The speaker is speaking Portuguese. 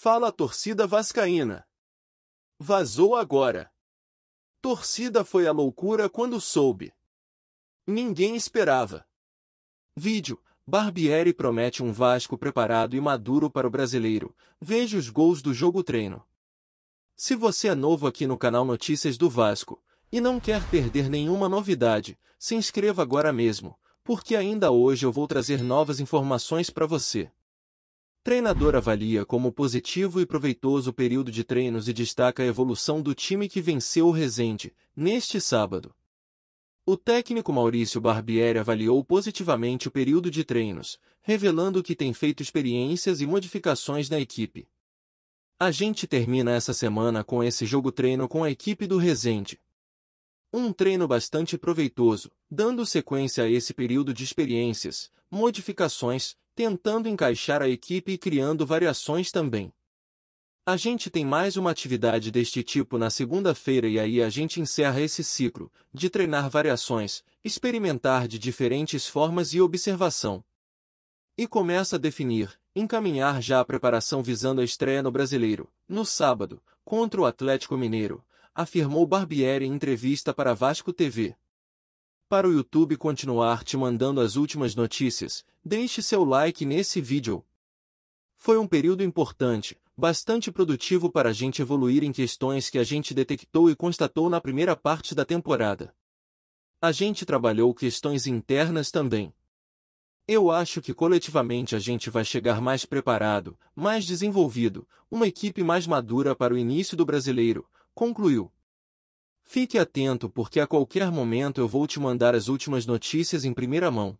Fala a torcida vascaína. Vazou agora. Torcida foi a loucura quando soube. Ninguém esperava. Vídeo: Barbieri promete um Vasco preparado e maduro para o brasileiro. Veja os gols do jogo treino. Se você é novo aqui no canal Notícias do Vasco e não quer perder nenhuma novidade, se inscreva agora mesmo, porque ainda hoje eu vou trazer novas informações para você treinador avalia como positivo e proveitoso o período de treinos e destaca a evolução do time que venceu o Resende, neste sábado. O técnico Maurício Barbieri avaliou positivamente o período de treinos, revelando que tem feito experiências e modificações na equipe. A gente termina essa semana com esse jogo treino com a equipe do Resende. Um treino bastante proveitoso, dando sequência a esse período de experiências, modificações tentando encaixar a equipe e criando variações também. A gente tem mais uma atividade deste tipo na segunda-feira e aí a gente encerra esse ciclo de treinar variações, experimentar de diferentes formas e observação. E começa a definir, encaminhar já a preparação visando a estreia no Brasileiro, no sábado, contra o Atlético Mineiro, afirmou Barbieri em entrevista para Vasco TV. Para o YouTube continuar te mandando as últimas notícias, Deixe seu like nesse vídeo. Foi um período importante, bastante produtivo para a gente evoluir em questões que a gente detectou e constatou na primeira parte da temporada. A gente trabalhou questões internas também. Eu acho que coletivamente a gente vai chegar mais preparado, mais desenvolvido, uma equipe mais madura para o início do brasileiro, concluiu. Fique atento porque a qualquer momento eu vou te mandar as últimas notícias em primeira mão.